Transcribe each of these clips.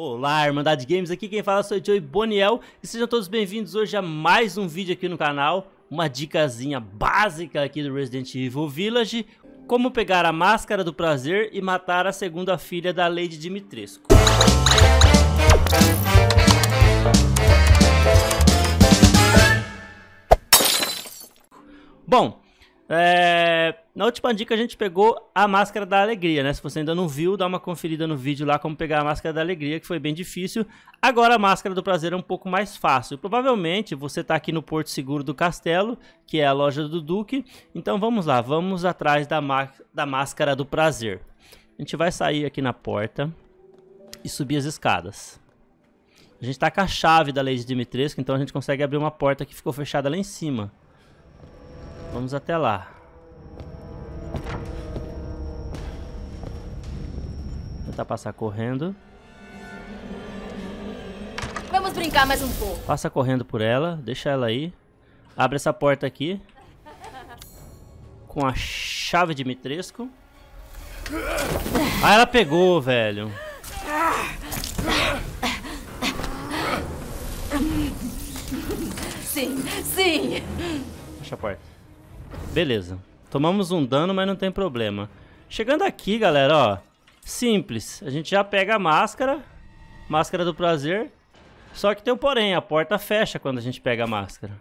Olá, Irmandade Games, aqui quem fala é o Joey Boniel e sejam todos bem-vindos hoje a mais um vídeo aqui no canal, uma dicasinha básica aqui do Resident Evil Village, como pegar a máscara do prazer e matar a segunda filha da Lady Dimitrescu. Bom, é, na última dica a gente pegou a máscara da alegria, né? Se você ainda não viu, dá uma conferida no vídeo lá como pegar a máscara da alegria, que foi bem difícil. Agora a máscara do prazer é um pouco mais fácil. Provavelmente você está aqui no Porto Seguro do Castelo, que é a loja do Duque. Então vamos lá, vamos atrás da, da máscara do prazer. A gente vai sair aqui na porta e subir as escadas. A gente está com a chave da Lady Dimitrescu, então a gente consegue abrir uma porta que ficou fechada lá em cima. Vamos até lá. Tentar passar correndo. Vamos brincar mais um pouco. Passa correndo por ela, deixa ela aí. Abre essa porta aqui. Com a chave de mitresco. Ah, ela pegou, velho. Sim, sim. Fecha a porta. Beleza. Tomamos um dano, mas não tem problema. Chegando aqui, galera, ó. Simples. A gente já pega a máscara. Máscara do prazer. Só que tem um porém. A porta fecha quando a gente pega a máscara.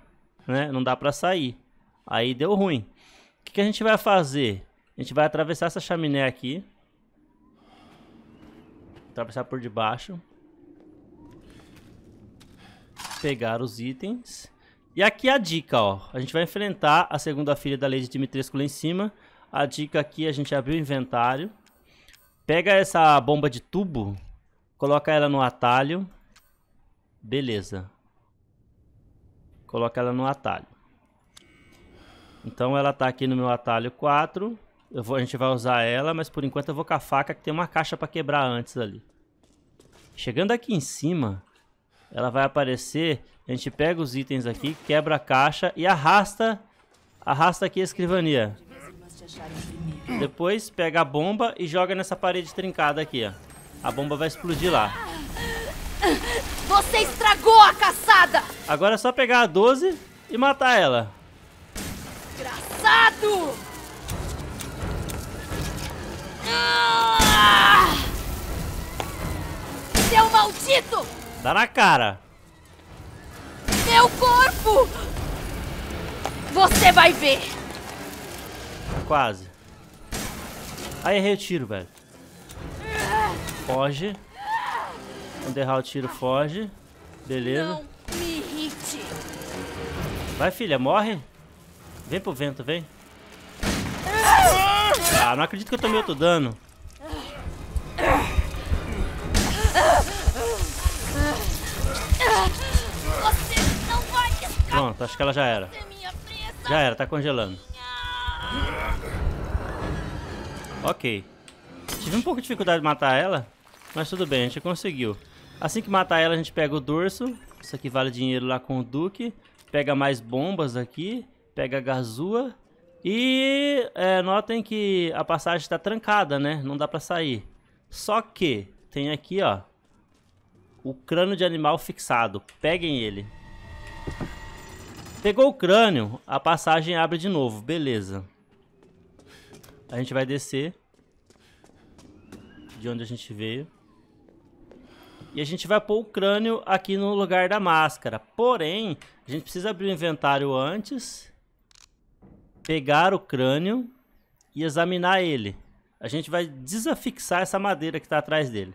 Né? Não dá pra sair. Aí deu ruim. O que, que a gente vai fazer? A gente vai atravessar essa chaminé aqui. Atravessar por debaixo. Pegar os itens. E aqui é a dica, ó. A gente vai enfrentar a segunda filha da Lady Dimitrescu lá em cima. A dica aqui, a gente abriu o inventário. Pega essa bomba de tubo, coloca ela no atalho. Beleza. Coloca ela no atalho. Então ela tá aqui no meu atalho 4. Vou, a gente vai usar ela, mas por enquanto eu vou com a faca que tem uma caixa pra quebrar antes ali. Chegando aqui em cima, ela vai aparecer. A gente pega os itens aqui, quebra a caixa e arrasta, arrasta aqui a escrivania. Depois pega a bomba e joga nessa parede trincada aqui, ó. A bomba vai explodir lá. Você estragou a caçada! Agora é só pegar a 12 e matar ela. Engraçado! Ah! Seu maldito! Dá na cara. Meu corpo! Você vai ver! Quase. Aí errei o tiro, velho. Foge. Quando errar o tiro, foge. Beleza. Não me irrite. Vai, filha, morre. Vem pro vento, vem. Ah, ah não acredito que eu tomei outro dano. Pronto, acho que ela já era. Já era, tá congelando. Ok. Tive um pouco de dificuldade de matar ela, mas tudo bem, a gente conseguiu. Assim que matar ela, a gente pega o dorso. Isso aqui vale dinheiro lá com o Duque. Pega mais bombas aqui. Pega a gazua. E é, notem que a passagem está trancada, né? Não dá para sair. Só que tem aqui, ó, o crânio de animal fixado. Peguem ele. Pegou o crânio, a passagem abre de novo. Beleza. A gente vai descer. De onde a gente veio. E a gente vai pôr o crânio aqui no lugar da máscara. Porém, a gente precisa abrir o inventário antes. Pegar o crânio e examinar ele. A gente vai desafixar essa madeira que está atrás dele.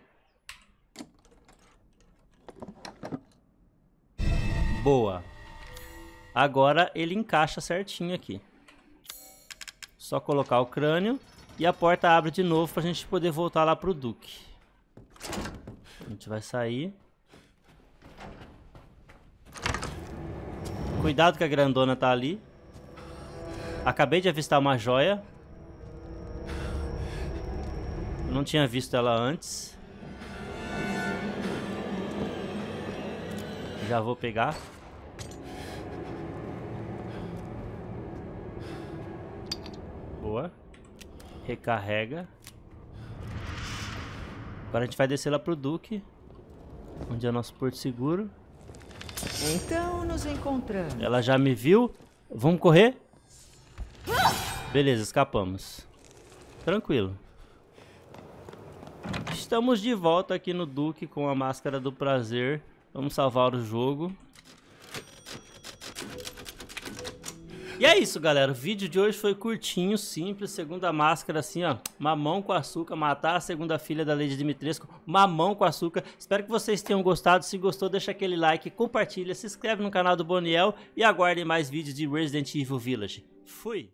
Boa. Agora ele encaixa certinho aqui. Só colocar o crânio e a porta abre de novo pra gente poder voltar lá pro Duque. A gente vai sair. Cuidado que a grandona tá ali. Acabei de avistar uma joia. não tinha visto ela antes. Já vou pegar. Boa. Recarrega. Agora a gente vai descer lá pro Duque, onde é o nosso porto seguro. Então nos encontramos. Ela já me viu. Vamos correr? Beleza, escapamos. Tranquilo. Estamos de volta aqui no Duque com a máscara do prazer. Vamos salvar o jogo. E é isso, galera. O vídeo de hoje foi curtinho, simples. Segunda máscara, assim, ó. Mamão com açúcar. Matar a segunda filha da Lady Dimitrescu. Mamão com açúcar. Espero que vocês tenham gostado. Se gostou, deixa aquele like, compartilha, se inscreve no canal do Boniel e aguardem mais vídeos de Resident Evil Village. Fui!